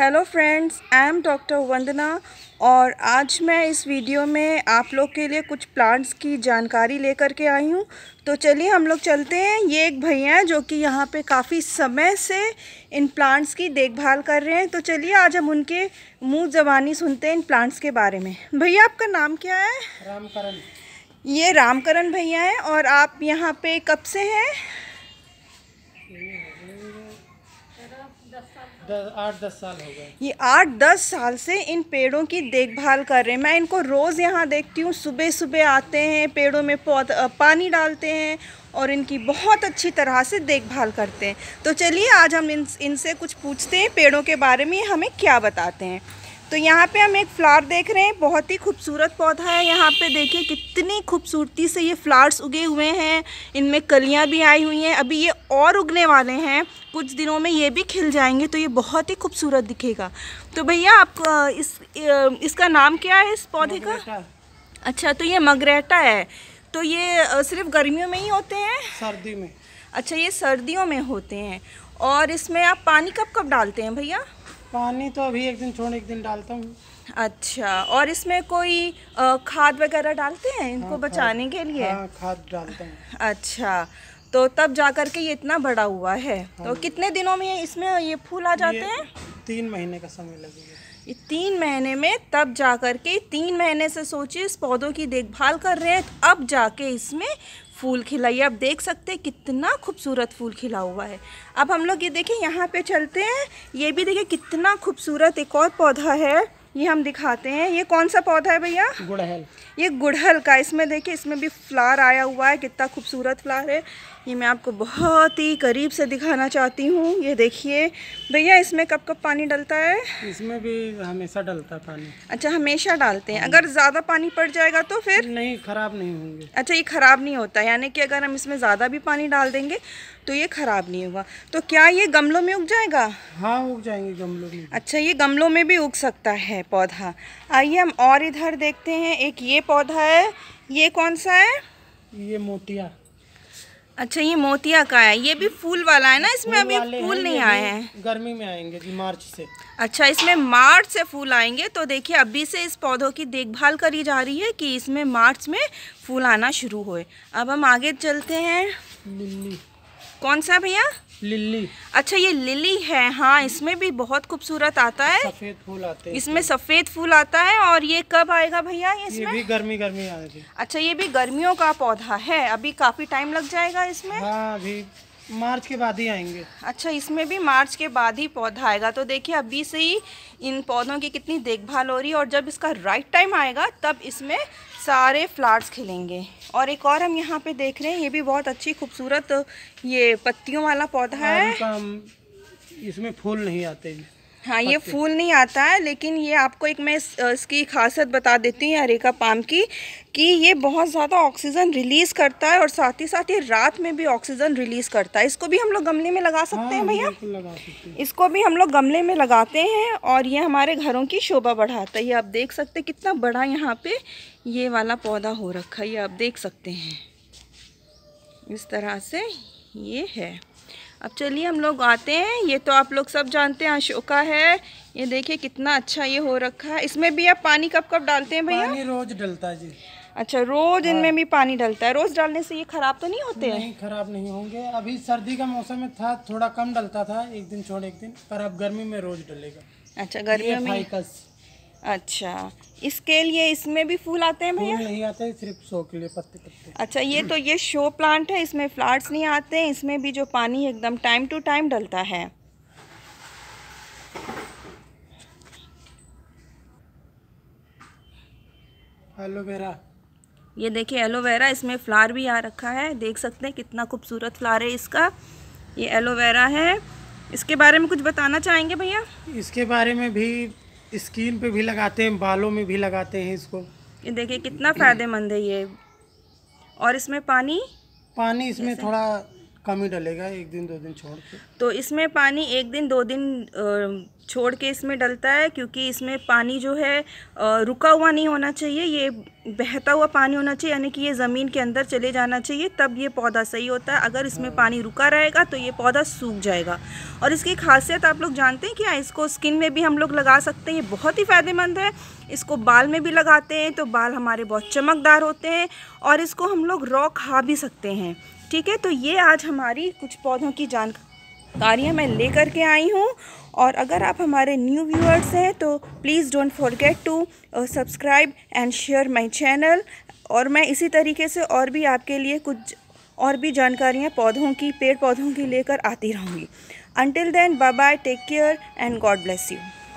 Hello friends I am doctor Vandana और आज मैं इस वीडियो में आप लोग के लिए कुछ प्लांट्स की जानकारी लेकर के आई हूँ तो चलिए हम लोग चलते हैं ये एक भैया हैं जो कि यहाँ पे काफ़ी समय से इन प्लांट्स की देखभाल कर रहे हैं तो चलिए आज हम उनके मुँह जबानी सुनते हैं इन प्लांट्स के बारे में भैया आपका नाम क्या है रामकरण ये रामकरण भैया हैं और आप यहाँ पर कब से हैं आठ दस साल हो गए ये आठ दस साल से इन पेड़ों की देखभाल कर रहे हैं मैं इनको रोज़ यहाँ देखती हूँ सुबह सुबह आते हैं पेड़ों में पौध पानी डालते हैं और इनकी बहुत अच्छी तरह से देखभाल करते हैं तो चलिए आज हम इन इनसे कुछ पूछते हैं पेड़ों के बारे में हमें क्या बताते हैं तो यहाँ पे हम एक फ्लावर देख रहे हैं बहुत ही खूबसूरत पौधा है यहाँ पे देखिए कितनी खूबसूरती से ये फ्लावर्स उगे हुए हैं इनमें कलियाँ भी आई हुई हैं अभी ये और उगने वाले हैं कुछ दिनों में ये भी खिल जाएंगे तो ये बहुत ही खूबसूरत दिखेगा तो भैया आप इस इसका नाम क्या है इस पौधे का अच्छा तो ये मगरेटा है तो ये सिर्फ गर्मियों में ही होते हैं सर्दी में अच्छा ये सर्दियों में होते हैं और इसमें आप पानी कब कब डालते हैं भैया पानी तो अभी एक दिन छोड़ एक दिन डालता हूँ अच्छा और इसमें कोई खाद वगैरह डालते हैं इनको हाँ, बचाने के लिए हाँ, खाद डालते हैं अच्छा तो तब जा कर के ये इतना बड़ा हुआ है हाँ। तो कितने दिनों में इसमें ये फूल आ जाते हैं तीन महीने का समय लगेगा ये तीन महीने में तब जा कर के तीन महीने से सोचिए इस पौधों की देखभाल कर रहे हैं अब जाके इसमें फूल खिलाइए आप देख सकते हैं कितना खूबसूरत फूल खिला हुआ है अब हम लोग ये देखें यहाँ पे चलते हैं ये भी देखें कितना खूबसूरत एक और पौधा है ये हम दिखाते हैं ये कौन सा पौधा है भैया गुड़हल ये गुड़हल का इसमें देखिए इसमें भी फ्लावर आया हुआ है कितना खूबसूरत फ्लावर है ये मैं आपको बहुत ही करीब से दिखाना चाहती हूँ ये देखिए भैया इसमें कब कब पानी डलता है इसमें भी हमेशा डलता है पानी अच्छा हमेशा डालते हैं अगर ज़्यादा पानी पड़ जाएगा तो फिर नहीं ख़राब नहीं होंगे अच्छा ये ख़राब नहीं होता यानी कि अगर हम इसमें ज़्यादा भी पानी डाल देंगे तो ये ख़राब नहीं होगा तो क्या ये गमलों में उग जाएगा हाँ उग जाएंगे गमलों में अच्छा ये गमलों में भी उग सकता है है पौधा आइए हम और इधर देखते हैं एक ये पौधा है ये कौन सा है ये मोतिया अच्छा ये मोतिया का है ये भी हम्म। फूल वाला है ना इसमें अभी फूल नहीं आए हैं गर्मी में आएंगे जी मार्च से अच्छा इसमें मार्च से फूल आएंगे तो देखिए अभी से इस पौधों की देखभाल करी जा रही है कि इसमें मार्च में फूल आना शुरू होए अब हम आगे चलते हैं लिली कौन सा भैया लिली अच्छा ये लिली है हाँ इसमें भी बहुत खूबसूरत आता है सफेद फूल आते हैं इसमें सफेद फूल आता है और ये कब आएगा भैया इसमें ये भी गर्मी गर्मी आएगी अच्छा ये भी गर्मियों का पौधा है अभी काफी टाइम लग जाएगा इसमें हाँ अभी मार्च के बाद ही आएंगे अच्छा इसमें भी मार्च के बाद ही पौधा आएगा तो देखिए अभी से ही इन पौधों की कितनी देखभाल हो रही है और जब इसका राइट टाइम आएगा तब इसमें सारे फ्लावर्स खिलेंगे और एक और हम यहाँ पे देख रहे हैं ये भी बहुत अच्छी खूबसूरत ये पत्तियों वाला पौधा हाँ, है इसमें फूल नहीं आते हाँ ये फूल नहीं आता है लेकिन ये आपको एक मैं इसकी खासियत बता देती हूँ अरेका पाम की कि ये बहुत ज़्यादा ऑक्सीजन रिलीज़ करता है और साथ ही साथ ये रात में भी ऑक्सीजन रिलीज़ करता है इसको भी हम लोग गमले में लगा सकते हाँ, हैं भैया इसको भी हम लोग गमले में लगाते हैं और ये हमारे घरों की शोभा बढ़ाता है ये आप देख सकते कितना बड़ा यहाँ पर ये वाला पौधा हो रखा है ये आप देख सकते हैं इस तरह से ये है अब चलिए हम लोग आते हैं ये तो आप लोग सब जानते हैं अशोका है ये देखिए कितना अच्छा ये हो रखा है इसमें भी आप पानी कब कब डालते हैं भैया पानी रोज डलता है जी अच्छा रोज हाँ। इनमें भी पानी डलता है रोज डालने से ये खराब तो नहीं होते नहीं खराब नहीं होंगे अभी सर्दी का मौसम में था थोड़ा कम डलता था एक दिन छोड़ एक दिन पर अब गर्मी में रोज डलेगा अच्छा गर्मी में अच्छा इसके लिए इसमें भी फूल आते हैं भैया नहीं आते सिर्फ शो के लिए पत्ते पत्ते अच्छा ये तो ये शो प्लांट है इसमें फ्लावर्स नहीं आते हैं इसमें भी जो पानी एकदम टाइम टू टाइम डलता है एलोवेरा ये देखिए एलोवेरा इसमें फ्लावर भी आ रखा है देख सकते हैं कितना खूबसूरत फ्लावर है इसका ये एलोवेरा है इसके बारे में कुछ बताना चाहेंगे भैया इसके बारे में भी स्किन पे भी लगाते हैं बालों में भी लगाते हैं इसको ये देखिए कितना फ़ायदेमंद है ये और इसमें पानी पानी इसमें थोड़ा कम ही डलेगा एक दिन दो दिन छोड़ के तो इसमें पानी एक दिन दो दिन छोड़ के इसमें डलता है क्योंकि इसमें पानी जो है रुका हुआ नहीं होना चाहिए ये बहता हुआ पानी होना चाहिए यानी कि ये ज़मीन के अंदर चले जाना चाहिए तब ये पौधा सही होता है अगर इसमें पानी रुका रहेगा तो ये पौधा सूख जाएगा और इसकी खासियत आप लोग जानते हैं कि हाँ, इसको स्किन में भी हम लोग लगा सकते हैं ये बहुत ही फ़ायदेमंद है इसको बाल में भी लगाते हैं तो बाल हमारे बहुत चमकदार होते हैं और इसको हम लोग रॉ खा भी सकते हैं ठीक है तो ये आज हमारी कुछ पौधों की जानकारियाँ मैं लेकर के आई हूँ और अगर आप हमारे न्यू व्यूअर्स हैं तो please don't forget to subscribe and share my channel और मैं इसी तरीके से और भी आपके लिए कुछ और भी जानकारियाँ पौधों की पेड़ पौधों की लेकर आती रहूँगी until then bye bye take care and God bless you